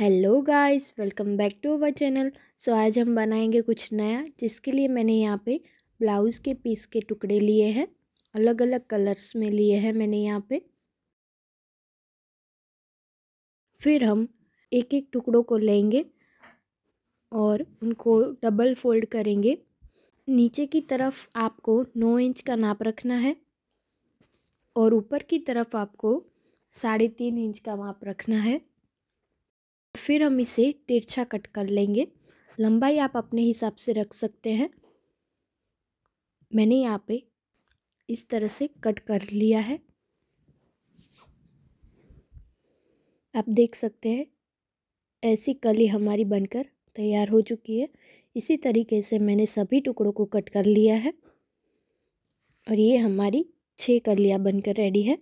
hello guys welcome back to our channel so आज हम बनाएंगे कुछ नया जिसके लिए मैंने यहाँ पे ब्लाउज़ के पीस के टुकड़े लिए हैं अलग अलग कलर्स में लिए हैं मैंने यहाँ पे फिर हम एक एक टुकड़ों को लेंगे और उनको डबल फोल्ड करेंगे नीचे की तरफ आपको नौ इंच का नाप रखना है और ऊपर की तरफ आपको साढ़े तीन इंच का माप रखना है फिर हम इसे तिरछा कट कर लेंगे लंबाई आप अपने हिसाब से रख सकते हैं मैंने यहाँ पे इस तरह से कट कर लिया है आप देख सकते हैं ऐसी कली हमारी बनकर तैयार हो चुकी है इसी तरीके से मैंने सभी टुकड़ों को कट कर लिया है और ये हमारी छः कलियाँ बनकर रेडी है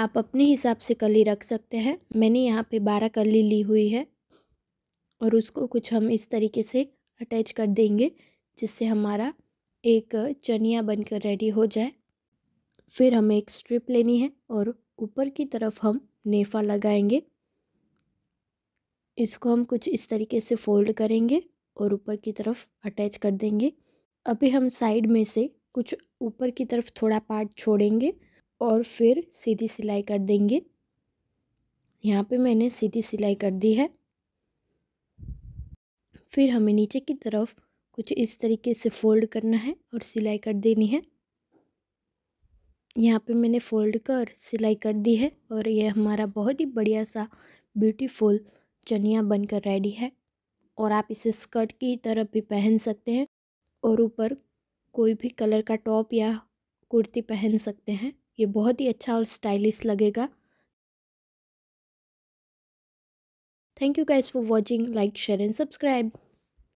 आप अपने हिसाब से कली रख सकते हैं मैंने यहाँ पे बारह कली ली हुई है और उसको कुछ हम इस तरीके से अटैच कर देंगे जिससे हमारा एक चनिया बनकर रेडी हो जाए फिर हमें एक स्ट्रिप लेनी है और ऊपर की तरफ हम नेफा लगाएंगे इसको हम कुछ इस तरीके से फोल्ड करेंगे और ऊपर की तरफ अटैच कर देंगे अभी हम साइड में से कुछ ऊपर की तरफ थोड़ा पार्ट छोड़ेंगे और फिर सीधी सिलाई कर देंगे यहाँ पे मैंने सीधी सिलाई कर दी है फिर हमें नीचे की तरफ कुछ इस तरीके से फोल्ड करना है और सिलाई कर देनी है यहाँ पे मैंने फोल्ड कर सिलाई कर दी है और यह हमारा बहुत ही बढ़िया सा ब्यूटीफुल चनिया बनकर रेडी है और आप इसे स्कर्ट की तरफ भी पहन सकते हैं और ऊपर कोई भी कलर का टॉप या कुर्ती पहन सकते हैं ये बहुत ही अच्छा और स्टाइलिश लगेगा thank you guys for watching like share and subscribe